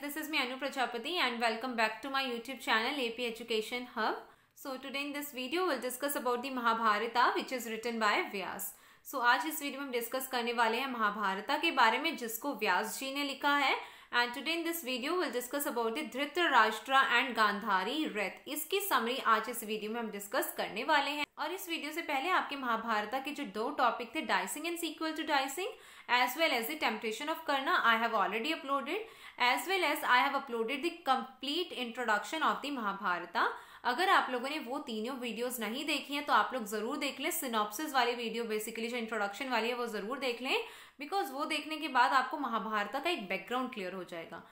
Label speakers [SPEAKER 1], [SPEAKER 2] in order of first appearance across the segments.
[SPEAKER 1] guys, this is me Anu Prajapati and welcome back to my YouTube channel AP Education Hub. So today in this video we'll discuss about the Mahabharata which is written by Vyas. So आज इस video में हम discuss करने वाले हैं महाभारता के बारे में जिसको व्यास जी ने लिखा है and today in this video will discuss about the Dhritarashtra and Gandhari wrath इसकी समरी आज इस वीडियो में हम डिस्कस करने वाले हैं और इस वीडियो से पहले आपके महाभारत के जो दो टॉपिक थे dicing and sequel to dicing as well as the temptation of Karna I have already uploaded as well as I have uploaded the complete introduction of the Mahabharat अगर आप लोगों ने वो तीनों वीडियोस नहीं देखी हैं तो आप लोग जरूर देख लें सिनॉप्सिस वाली वीडियो बेसिकली जो इंट्रोडक्शन वाली है वो जरूर देख लें बिकॉज वो देखने के बाद आपको महाभारत का एक बैकग्राउंड क्लियर हो जाएगा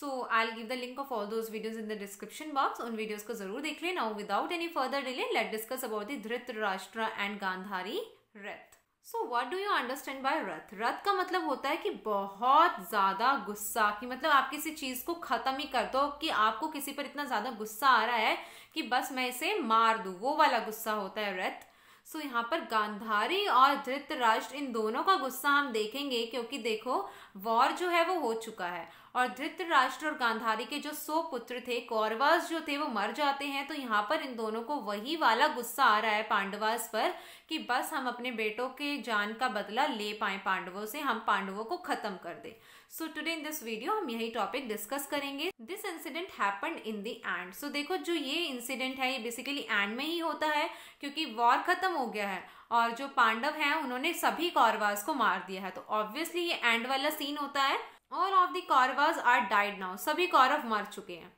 [SPEAKER 1] so I give the link of all those videos in the description box उन वीडियोज को जरूर देख लें now without any further delay let discuss about the Dhritarashtra and Gandhari wrath so what do you understand by wrath wrath का मतलब होता है कि बहुत ज़्यादा गुस्सा कि मतलब आप किसी चीज़ को ख़त्म ही कर दो कि आपको किसी पर इतना ज़्यादा गुस्सा आ रहा है कि बस मैं इसे मार दूँ वो वाला गुस्सा होता है रथ सो यहाँ पर गांधारी और धृतराष्ट्र इन दोनों का गुस्सा हम देखेंगे क्योंकि देखो वॉर जो है वो हो चुका है और धृतराष्ट्र और गांधारी के जो सौ पुत्र थे कौरवास जो थे वो मर जाते हैं तो यहाँ पर इन दोनों को वही वाला गुस्सा आ रहा है पांडवास पर कि बस हम अपने बेटों के जान का बदला ले पाए पांडवों से हम पांडवों को खत्म कर दें so today in this video हम यही टॉपिक डिस्कस करेंगे this incident happened in the end so देखो जो ये इंसिडेंट है ये बेसिकली एंड में ही होता है क्योंकि वॉर खत्म हो गया है और जो पांडव हैं उन्होंने सभी कौरवास को मार दिया है तो ऑब्वियसली ये एंड वाला सीन होता है all of the Kauravas are died now सभी कौरव मर चुके हैं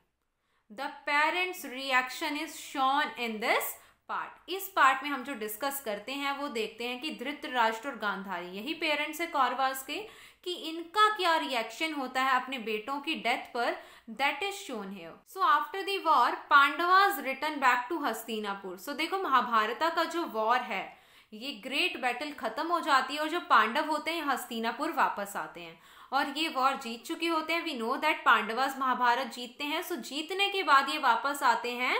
[SPEAKER 1] the parents reaction is shown in this part इस पार्ट में हम जो डिस्कस करते हैं वो देखते हैं कि धृतराष्ट्र और गांधारी यही पेरेंट्स है कौरवास के कि इनका क्या रिएक्शन होता है अपने बेटों की डेथ पर that is shown here so after the war Pandavas return back to Hastinapur so देखो महाभारता का जो वॉर है ये ग्रेट बैटल खत्म हो जाती है और जो पांडव होते हैं हस्तिनापुर वापस आते हैं और ये वॉर जीत चुके होते हैं we know that Pandavas Mahabharat जीतते हैं सो जीतने के बाद ये वापस आते हैं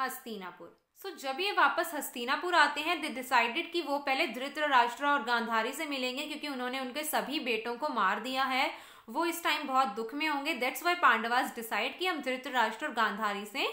[SPEAKER 1] हस्तिनापुर सो so, जब ये वापस हस्तिनापुर आते हैं दे डिसाइडेड कि वो पहले धृतराष्ट्र और गांधारी से मिलेंगे क्योंकि उन्होंने उनके सभी बेटों को मार दिया है वो इस टाइम बहुत दुख में होंगे दैट्स वाई पांडवास डिसाइड कि हम धृतराष्ट्र और गांधारी से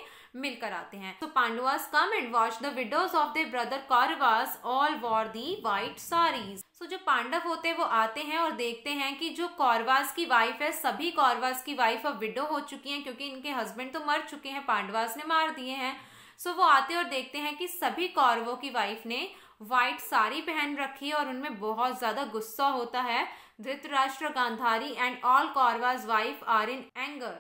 [SPEAKER 1] मिलकर आते हैं तो Pandavas come and watch the widows of their brother Kauravas all wore the white saris so जो पांडव होते हैं वो आते हैं और देखते हैं कि जो कौरवास की वाइफ है सभी कौरवास की वाइफ अब विडो हो चुकी हैं क्योंकि इनके हस्बैंड तो मर चुके हैं पांडवास ने मार दिए हैं सो वो आते और देखते हैं कि सभी कौरवों की वाइफ ने वाइट साड़ी पहन रखी है और उनमें बहुत ज़्यादा गुस्सा होता है Dhritarashtra Gandhari and all Kauravas wife are in anger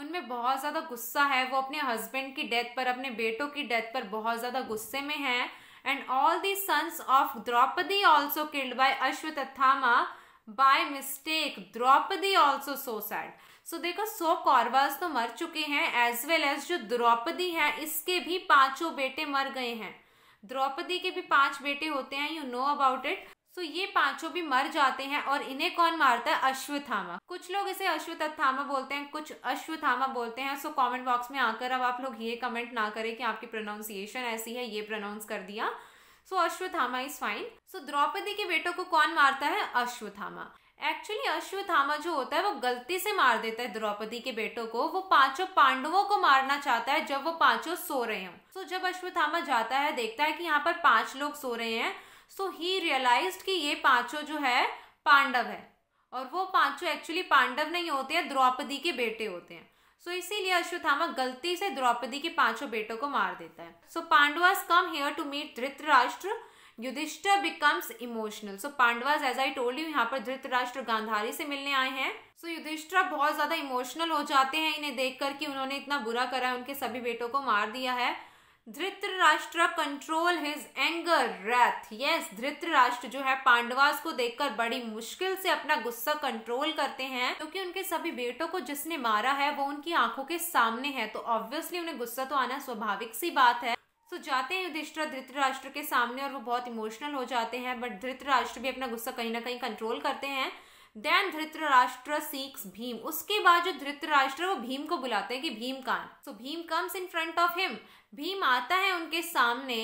[SPEAKER 1] उनमें बहुत ज़्यादा गुस्सा है वो अपने हस्बैंड की डेथ पर अपने बेटों की डेथ पर बहुत ज़्यादा गुस्से में हैं and all the sons of Draupadi also killed by Ashwatthama by mistake Draupadi also so sad so so, देखो सौ कौरवास तो मर चुके हैं एज वेल एज जो द्रौपदी है इसके भी पांचों बेटे मर गए हैं द्रौपदी के भी पांच बेटे होते हैं you know about it so ये पांचों भी मर जाते हैं और इन्हें कौन मारता है अश्वत्थामा कुछ लोग इसे अश्वत्थामा बोलते हैं कुछ अश्वत्थामा बोलते हैं सो कमेंट बॉक्स में आकर अब आप लोग ये कमेंट ना करें कि आपकी प्रोनाउंसिएशन ऐसी है ये प्रोनाउंस कर दिया so so, Ashwatthama is fine so Draupadi के बेटों को कौन मारता है अश्वत्थामा एक्चुअली अश्वत्थामा जो होता है वो गलती से मार देता है द्रौपदी के बेटों को वो पांचों पांडवों को मारना चाहता है जब वो पांचों सो रहे हों सो so, जब अश्वत्थामा जाता है देखता है कि यहाँ पर पांच लोग सो रहे हैं सो ही रियलाइज कि ये पांचों जो है पांडव है और वो पांचों एक्चुअली पांडव नहीं होते हैं द्रौपदी के बेटे होते हैं सो so, इसीलिए अश्वत्थामा गलती से द्रौपदी के पांचों बेटों को मार देता है so Pandavas come here to meet Dhritarashtra Yudhishthira becomes emotional so Pandavas as I told you यहाँ पर धृतराष्ट्र गांधारी से मिलने आए हैं सो so, युधिष्ठिर बहुत ज्यादा इमोशनल हो जाते हैं इन्हें देख कर कि उन्होंने इतना बुरा करा है उनके सभी बेटों को मार दिया है Dhritarashtra control his anger wrath yes Dhritarashtra जो है पांडवास को देखकर बड़ी मुश्किल से अपना गुस्सा कंट्रोल करते हैं क्योंकि उनके सभी बेटों को जिसने मारा है वो उनकी आंखों के सामने है तो ऑब्वियसली उन्हें गुस्सा तो आना स्वाभाविक सी बात है सो जाते हैं युधिष्ठर धृतराष्ट्र के सामने और वो बहुत इमोशनल हो जाते हैं बट धृतराष्ट्र भी अपना गुस्सा कहीं ना कहीं कंट्रोल करते हैं देन धृतराष्ट्र सीक्स भीम उसके बाद जो धृतराष्ट्र वो भीम को बुलाते हैं कि भीम कान so Bhim comes in front of him Bhim आता है उनके सामने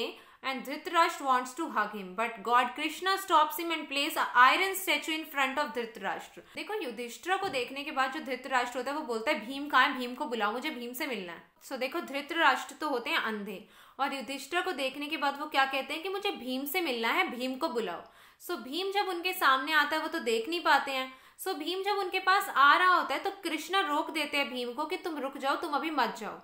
[SPEAKER 1] and Dhritarashtra wants to hug him but god Krishna stops him and place iron statue in front of Dhritarashtra देखो युधिष्ठर को देखने के बाद जो धृतराष्ट्र होता है वो बोलता है भीम कहाँ है भीम को बुलाओ मुझे भीम से मिलना है सो so, देखो धृतराष्ट्र तो होते हैं अंधे और युधिष्ठर को देखने के बाद वो क्या कहते हैं कि मुझे भीम से मिलना है भीम को बुलाओ सो भीम जब उनके सामने आता है वो तो देख नहीं पाते हैं सो भीम जब उनके पास आ रहा होता है तो कृष्णा रोक देते हैं भीम को कि तुम रुक जाओ तुम अभी मत जाओ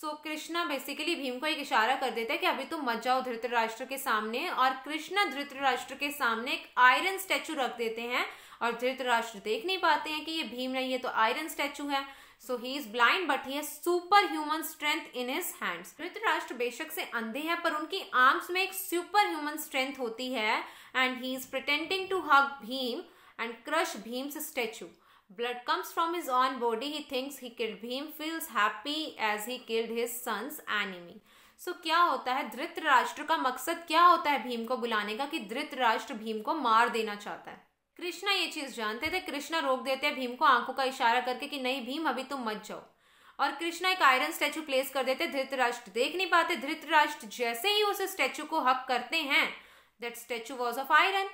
[SPEAKER 1] सो कृष्णा बेसिकली भीम को एक इशारा कर देते है कि अभी तुम मत जाओ धृतराष्ट्र के सामने और कृष्णा धृतराष्ट्र के सामने एक आयरन स्टैचू रख देते हैं और धृतराष्ट्र देख नहीं पाते हैं कि ये भीम नहीं है तो आयरन स्टैचू है so he is blind but he super human strength in his hands Dhritarashtra बेशक से अंधे हैं पर उनकी आर्म्स में एक सुपर ह्यूमन स्ट्रेंथ होती है and he is pretending to hug Bhim and crush Bhim's statue blood comes from his own body he thinks he killed Bhim feels happy as he killed his sons enemy so क्या होता है धृतराष्ट्र का मकसद क्या होता है भीम को बुलाने का कि धृतराष्ट्र भीम को मार देना चाहता है कृष्णा ये चीज़ जानते थे कृष्णा रोक देते हैं भीम को आंखों का इशारा करके कि नहीं भीम अभी तुम मत जाओ और कृष्णा एक आयरन स्टैचू प्लेस कर देते धृतराष्ट्र देख नहीं पाते धृतराष्ट्र जैसे ही उस स्टैचू को हक करते हैं that statue was of iron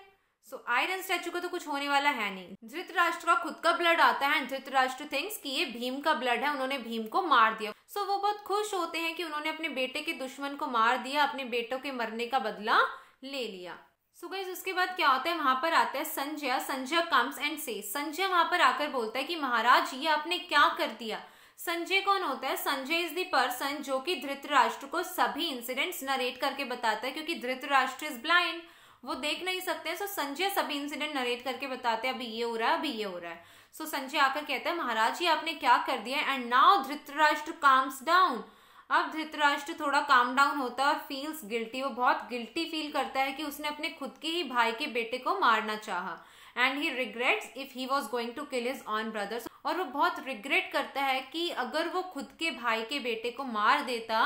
[SPEAKER 1] so iron statue को तो कुछ होने वाला है नहीं धृतराष्ट्र का खुद का ब्लड आता है धृतराष्ट्र थिंग्स कि ये भीम का ब्लड है उन्होंने भीम को मार दिया सो so, वो बहुत खुश होते हैं कि उन्होंने अपने बेटे के दुश्मन को मार दिया अपने बेटों के मरने का बदला ले लिया सो गाइज उसके बाद क्या होता है वहां पर आता है संजय संजय कम्स एंड से संजय वहां पर आकर बोलता है कि महाराज ये आपने क्या कर दिया संजय कौन होता है संजय इज दी पर्सन जो कि धृतराष्ट्र को सभी इंसिडेंट्स नरेट करके बताता है क्योंकि धृतराष्ट्र इज ब्लाइंड वो देख नहीं सकते सो संजय सभी इंसिडेंट नरेट करके बताते हैं अभी ये हो रहा है अभी ये हो रहा है सो so, संजय आकर कहता है महाराज ये आपने क्या कर दिया and now Dhritarashtra calms down अब धृतराष्ट्र थोड़ा काम डाउन होता है और फील्स गिल्टी वो बहुत गिल्टी फील करता है कि उसने अपने खुद के ही भाई के बेटे को मारना चाहा and he regrets if he was going to kill his own brothers और वो बहुत रिग्रेट करता है कि अगर वो खुद के भाई के बेटे को मार देता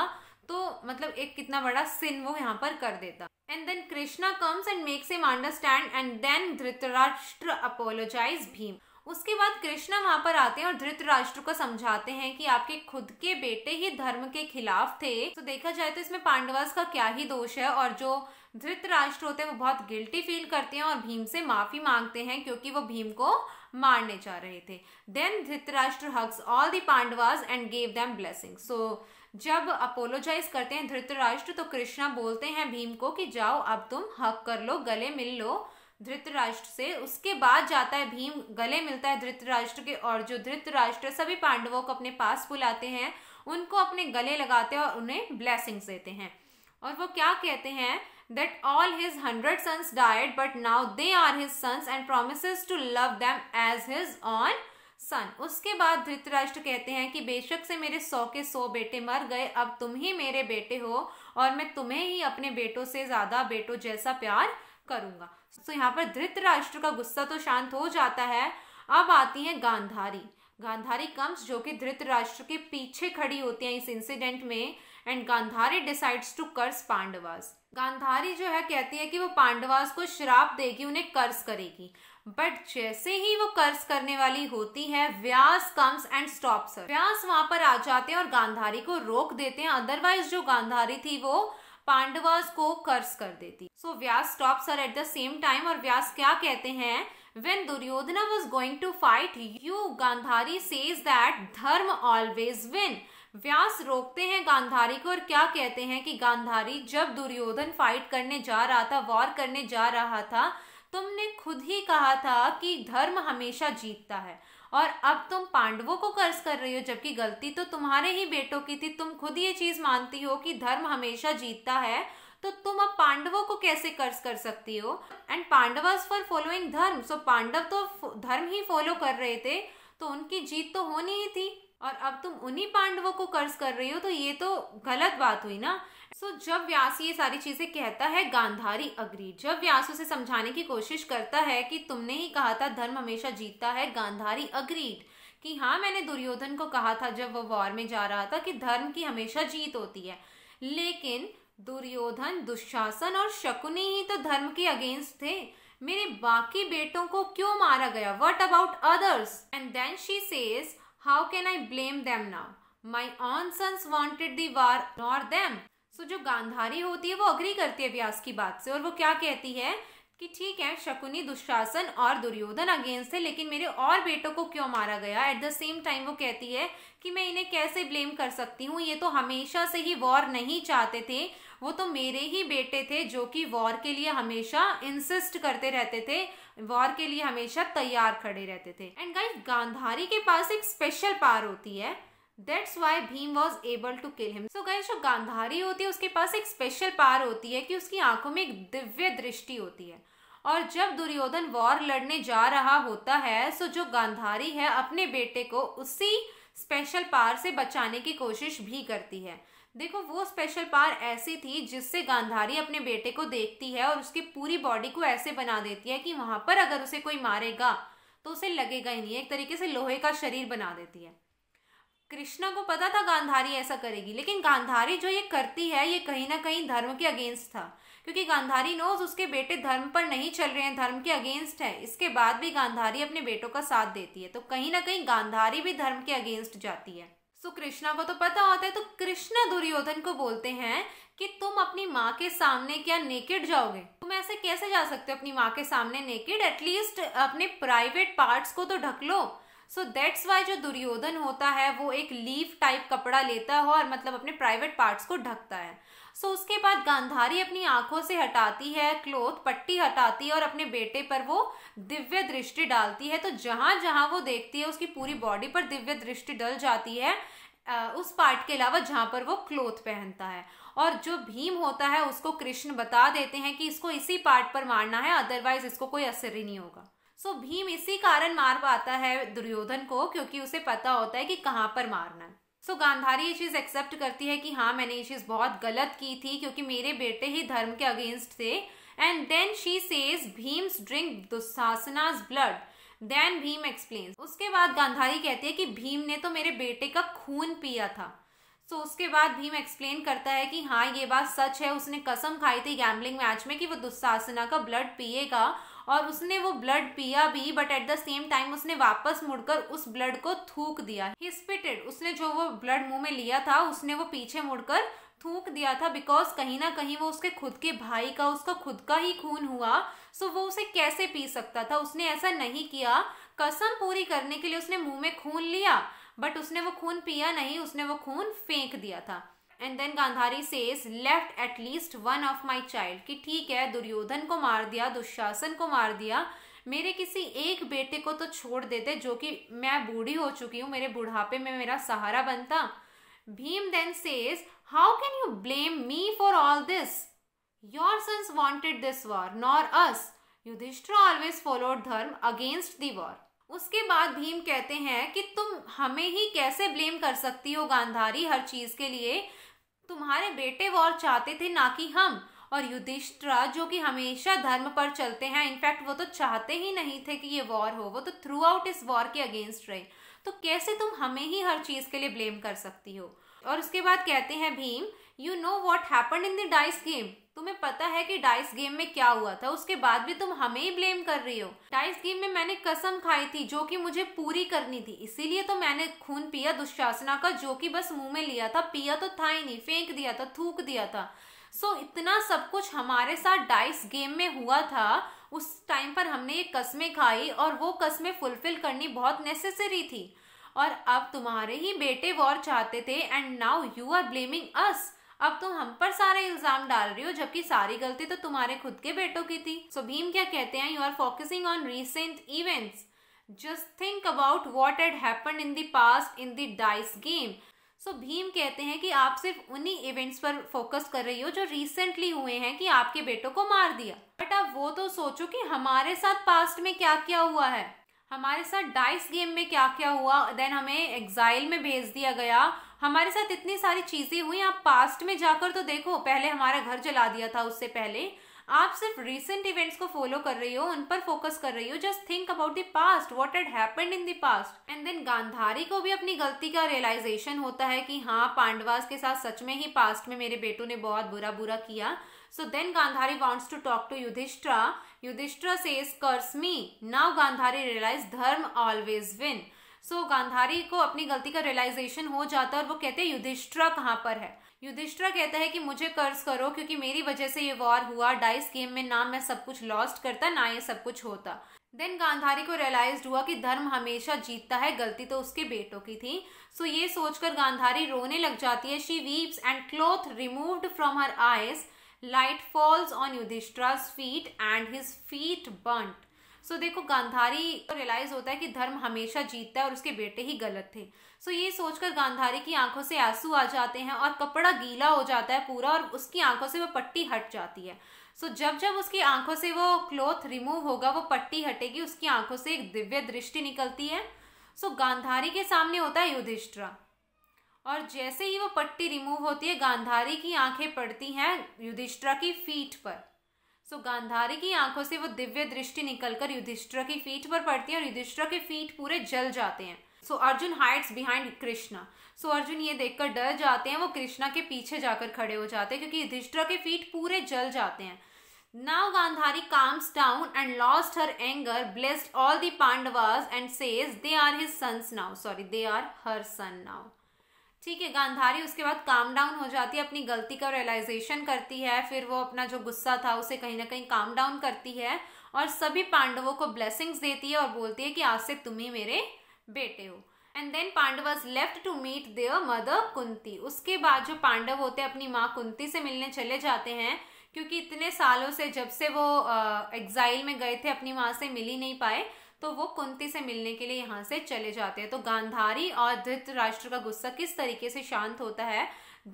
[SPEAKER 1] तो मतलब एक कितना बड़ा सिन वो यहाँ पर कर देता and then Krishna comes and makes him understand and then Dhritarashtra apologise Bhim उसके बाद कृष्णा वहाँ पर आते हैं और धृतराष्ट्र को समझाते हैं कि आपके खुद के बेटे ही धर्म के खिलाफ थे तो देखा जाए तो इसमें पांडवास का क्या ही दोष है और जो धृतराष्ट्र होते हैं वो बहुत गिल्टी फील करते हैं और भीम से माफी मांगते हैं क्योंकि वो भीम को मारने जा रहे थे then Dhritarashtra hugs all the Pandavas and gave them blessing so जब अपोलोजाइज करते हैं धृतराष्ट्र तो कृष्णा बोलते हैं भीम को कि जाओ अब तुम हक कर लो गले मिल लो धृतराष्ट्र से उसके बाद जाता है भीम गले मिलता है धृतराष्ट्र के और जो धृतराष्ट्र सभी पांडवों को अपने पास बुलाते हैं उनको अपने गले लगाते हैं और उन्हें ब्लैसिंग्स देते हैं और वो क्या कहते हैं that all his hundred sons died but now they are his sons and promise to love them as his own son उसके बाद धृतराष्ट्र कहते हैं कि बेशक से मेरे सौ के सौ बेटे मर गए अब तुम ही मेरे बेटे हो और मैं तुम्हें ही अपने बेटों से ज़्यादा बेटों जैसा प्यार करूंगा तो यहाँ पर धृतराष्ट्र का गुस्सा तो शांत हो जाता है अब आती है गांधारी गांधारी कम्स जो कि धृतराष्ट्र के पीछे खड़ी होती है इस इंसिडेंट में and Gandhari decides to curse Pandavas Gandhari जो है कहती है कि वो पांडवास को श्राप देगी उन्हें कर्स करेगी बट जैसे ही वो कर्ज करने वाली होती है Vyas comes and stops Vyas वहां पर आ जाते हैं और गांधारी को रोक देते हैं अदरवाइज जो गांधारी थी वो पांडवास को कर्ज कर देती so Vyas stops are at the same time और व्यास क्या कहते हैं when duryodhana was going to fight you gandhari says that dharma always win व्यास रोकते हैं गांधारी को और क्या कहते हैं कि गांधारी जब दुर्योधन फाइट करने जा रहा था वॉर करने जा रहा था तुमने खुद ही कहा था कि धर्म हमेशा जीतता है और अब तुम पांडवों को कर्ज कर रही हो जबकि गलती तो तुम्हारे ही बेटों की थी तुम खुद ये चीज मानती हो कि धर्म हमेशा जीतता है तो तुम अब पांडवों को कैसे कर्ज कर सकती हो एंड पांडवास फॉर फॉलोइंग धर्म सो पांडव तो धर्म ही फॉलो कर रहे थे तो उनकी जीत तो होनी ही थी और अब तुम उन्हीं पांडवों को कर्ज कर रही हो तो ये तो गलत बात हुई ना सो so, जब व्यास ये सारी चीजें कहता है गांधारी अग्री जब व्यास उसे समझाने की कोशिश करता है कि तुमने ही कहा था धर्म हमेशा जीतता है गांधारी अग्रीड कि हाँ मैंने दुर्योधन को कहा था जब वो वॉर में जा रहा था कि धर्म की हमेशा जीत होती है लेकिन दुर्योधन दुशासन और शकुनी ही तो धर्म के अगेंस्ट थे मेरे बाकी बेटों को क्यों मारा गया what about others and then she says how can I blame them now my own sons wanted the war nor them so जो गांधारी होती है वो अग्री करती है व्यास की बात से और वो क्या कहती है कि ठीक है शकुनी दुशासन और दुर्योधन अगेंस्ट थे लेकिन मेरे और बेटों को क्यों मारा गया एट द सेम टाइम वो कहती है कि मैं इन्हें कैसे ब्लेम कर सकती हूँ ये तो हमेशा से ही वॉर नहीं चाहते थे वो तो मेरे ही बेटे थे जो कि वॉर के लिए हमेशा इंसिस्ट करते रहते थे वॉर के लिए हमेशा तैयार खड़े रहते थे एंड गाइस गांधारी के पास एक स्पेशल पार होती है that's why Bhim was able to kill him so गए जो गांधारी होती है उसके पास एक स्पेशल पार होती है कि उसकी आंखों में एक दिव्य दृष्टि होती है और जब दुर्योधन वॉर लड़ने जा रहा होता है सो जो गांधारी है अपने बेटे को उसी स्पेशल पार से बचाने की कोशिश भी करती है देखो वो स्पेशल पार ऐसी थी जिससे गांधारी अपने बेटे को देखती है और उसकी पूरी बॉडी को ऐसे बना देती है कि वहां पर अगर उसे कोई मारेगा तो उसे लगेगा ही नहीं एक तरीके से लोहे का शरीर बना देती है कृष्णा को पता था गांधारी ऐसा करेगी लेकिन गांधारी जो ये करती है ये कहीं ना कहीं धर्म के अगेंस्ट था क्योंकि गांधारी नोज उसके बेटे धर्म पर नहीं चल रहे हैं धर्म के अगेंस्ट है इसके बाद भी गांधारी अपने बेटों का साथ देती है तो कहीं ना कहीं गांधारी भी धर्म के अगेंस्ट जाती है सो कृष्णा को तो पता होता है तो कृष्णा दुर्योधन को बोलते हैं कि तुम अपनी माँ के सामने क्या नेकेड जाओगे तुम ऐसे कैसे जा सकते हो अपनी माँ के सामने नेकेड एटलीस्ट अपने प्राइवेट पार्ट्स को तो ढक लो सो दैट्स वाई जो दुर्योधन होता है वो एक लीफ टाइप कपड़ा लेता है और मतलब अपने प्राइवेट पार्ट्स को ढकता है सो so, उसके बाद गांधारी अपनी आंखों से हटाती है क्लोथ पट्टी हटाती है और अपने बेटे पर वो दिव्य दृष्टि डालती है तो जहाँ जहाँ वो देखती है उसकी पूरी बॉडी पर दिव्य दृष्टि डल जाती है उस पार्ट के अलावा जहाँ पर वो क्लोथ पहनता है और जो भीम होता है उसको कृष्ण बता देते हैं कि इसको इसी पार्ट पर मारना है अदरवाइज इसको कोई असर ही नहीं होगा सो भीम इसी कारण मार पाता है दुर्योधन को क्योंकि उसे पता होता है कि कहाँ पर मारना है सो गांधारी ये चीज़ एक्सेप्ट करती है कि हाँ मैंने ये चीज़ बहुत गलत की थी क्योंकि मेरे बेटे ही धर्म के अगेंस्ट थे and then she says Bhim's drink Dushasana's blood then Bhim explain उसके बाद गांधारी कहती है कि भीम ने तो मेरे बेटे का खून पिया था सो so, उसके बाद भीम एक्सप्लेन करता है कि हाँ ये बात सच है उसने कसम खाई थी गैम्बलिंग मैच में कि वो दुस्सासना का ब्लड पिएगा और उसने वो ब्लड पिया भी but at the same time उसने वापस मुड़कर उस ब्लड को थूक दिया हिस्पिटेड उसने जो वो ब्लड मुंह में लिया था उसने वो पीछे मुड़कर थूक दिया था बिकॉज कहीं ना कहीं वो उसके खुद के भाई का उसका खुद का ही खून हुआ सो वो उसे कैसे पी सकता था उसने ऐसा नहीं किया कसम पूरी करने के लिए उसने मुंह में खून लिया बट उसने वो खून पिया नहीं उसने वो खून फेंक दिया था and then Gandhari says left at least one of my child कि ठीक है दुर्योधन को मार दिया दुशासन को मार दिया मेरे किसी एक बेटे को तो छोड़ देते जो कि मैं बूढ़ी हो चुकी हूँ मेरे बुढ़ापे में मेरा सहारा बनता Bhim then says how can you blame me for all this your sons wanted this war nor us Yudhishthira always followed dharma against the war उसके बाद भीम कहते हैं कि तुम हमें ही कैसे ब्लेम कर सकती हो गांधारी हर चीज के लिए तुम्हारे बेटे वॉर चाहते थे ना कि हम और युधिष्ठरा जो कि हमेशा धर्म पर चलते हैं इनफैक्ट वो तो चाहते ही नहीं थे कि ये वॉर हो वो तो थ्रू आउट इस वॉर के अगेंस्ट रहे तो कैसे तुम हमें ही हर चीज़ के लिए ब्लेम कर सकती हो और उसके बाद कहते हैं Bhim you know what happen in the dice game तुम्हें पता है कि डाइस गेम में क्या हुआ था उसके बाद भी तुम हमें ही ब्लेम कर रही हो डाइस गेम में मैंने कसम खाई थी जो कि मुझे पूरी करनी थी इसीलिए तो मैंने खून पिया दुशासना का जो कि बस मुंह में लिया था पिया तो था ही नहीं फेंक दिया था थूक दिया था सो so, इतना सब कुछ हमारे साथ डाइस गेम में हुआ था उस टाइम पर हमने ये कस्में खाई और वो कस्में फुलफिल करनी बहुत नेसेसरी थी और अब तुम्हारे ही बेटे वॉर चाहते थे and now you are blaming us अब तुम हम पर सारे इल्जाम डाल रही हो जबकि सारी गलती तो तुम्हारे खुद के बेटों की थी सो so, भीम क्या कहते हैं you are focusing on recent events just think about what had happen in the in the dice game so Bhim कहते हैं कि आप सिर्फ उन्हीं इवेंट्स पर फोकस कर रही हो जो रिसेंटली हुए हैं कि आपके बेटों को मार दिया बट आप वो तो सोचो कि हमारे साथ पास्ट में क्या क्या हुआ है हमारे साथ डाइस गेम में क्या क्या हुआ देन हमें एग्जाइल में भेज दिया गया हमारे साथ इतनी सारी चीज़ें हुई आप पास्ट में जाकर तो देखो पहले हमारा घर जला दिया था उससे पहले आप सिर्फ रिसेंट इवेंट्स को फॉलो कर रही हो उन पर फोकस कर रही हो just think about the past what had happened in the past and then Gandhari को भी अपनी गलती का रियलाइजेशन होता है कि हाँ पांडवास के साथ सच में ही पास्ट में मेरे बेटो ने बहुत बुरा बुरा किया so then Gandhari wants to talk to Yudhishthira. Yudhishthira says curse me now Gandhari realise dharma always win so so, Gandhari को अपनी गलती का रियलाइजेशन हो जाता है और वो कहते हैं युधिष्ठरा कहाँ पर है युधिष्ठरा कहता है कि मुझे कर्ज करो क्योंकि मेरी वजह से ये वॉर हुआ डाइस गेम में ना मैं सब कुछ लॉस्ट करता ना ये सब कुछ होता देन गांधारी को रियलाइज हुआ कि धर्म हमेशा जीतता है गलती तो उसके बेटों की थी सो so, ये सोचकर गांधारी रोने लग जाती है she weeps and cloth removed from her eyes light falls on Yudhishthira's feet and his feet burnt so so, देखो गांधारी रियलाइज होता है कि धर्म हमेशा जीतता है और उसके बेटे ही गलत थे सो so, ये सोचकर गांधारी की आंखों से आंसू आ जाते हैं और कपड़ा गीला हो जाता है पूरा और उसकी आंखों से वो पट्टी हट जाती है सो so, जब जब उसकी आंखों से वो क्लोथ रिमूव होगा वो पट्टी हटेगी उसकी आंखों से एक दिव्य दृष्टि निकलती है सो so, गांधारी के सामने होता है युधिष्ठरा और जैसे ही वो पट्टी रिमूव होती है गांधारी की आंखें पड़ती हैं युधिष्ठरा की फीट पर सो so, गांधारी की आंखों से वो दिव्य दृष्टि निकलकर युधिष्ठिर की फीट पर पड़ती है और युधिष्ठिर के फीट पूरे जल जाते हैं so so, Arjun hides behind Krishna so so, Arjun ये देखकर डर जाते हैं वो कृष्णा के पीछे जाकर खड़े हो जाते हैं क्योंकि युधिष्ठिर के फीट पूरे जल जाते हैं now Gandhari calms down and lost her anger blessed all the Pandavas and says they are his sons now sorry they are her son now ठीक है गांधारी उसके बाद काम डाउन हो जाती है अपनी गलती का रियलाइजेशन करती है फिर वो अपना जो गुस्सा था उसे कहीं ना कहीं काम डाउन करती है और सभी पांडवों को ब्लेसिंग्स देती है और बोलती है कि आज से तुम ही मेरे बेटे हो and then Pandavas left to meet their mother Kunti उसके बाद जो पांडव होते हैं अपनी माँ कुंती से मिलने चले जाते हैं क्योंकि इतने सालों से जब से वो एग्जाइल में गए थे अपनी माँ से मिल ही नहीं पाए तो वो कुंती से मिलने के लिए यहाँ से चले जाते हैं तो गांधारी और धृतराष्ट्र का गुस्सा किस तरीके से शांत होता है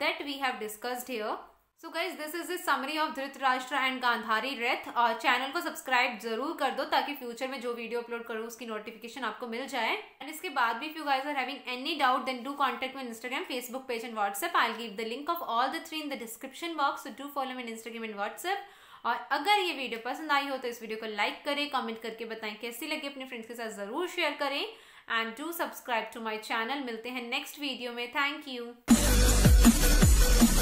[SPEAKER 1] that we have discussed here so guys this is the summary of Dhritarashtra and Gandhari wrath और चैनल को सब्सक्राइब जरूर कर दो ताकि फ्यूचर में जो वीडियो अपलोड करूँ उसकी नोटिफिकेशन आपको मिल जाए एंड इसके बाद भी if you guys are having any doubt then do contact मैं Instagram Facebook page and WhatsApp I give the link of all the three in the description box do follow in Instagram and WhatsApp और अगर ये video पसंद आई हो तो इस video को like करें कमेंट करके बताएं कैसी लगी अपने फ्रेंड्स के साथ ज़रूर शेयर करें and do subscribe to my channel मिलते हैं नेक्स्ट वीडियो में थैंक यू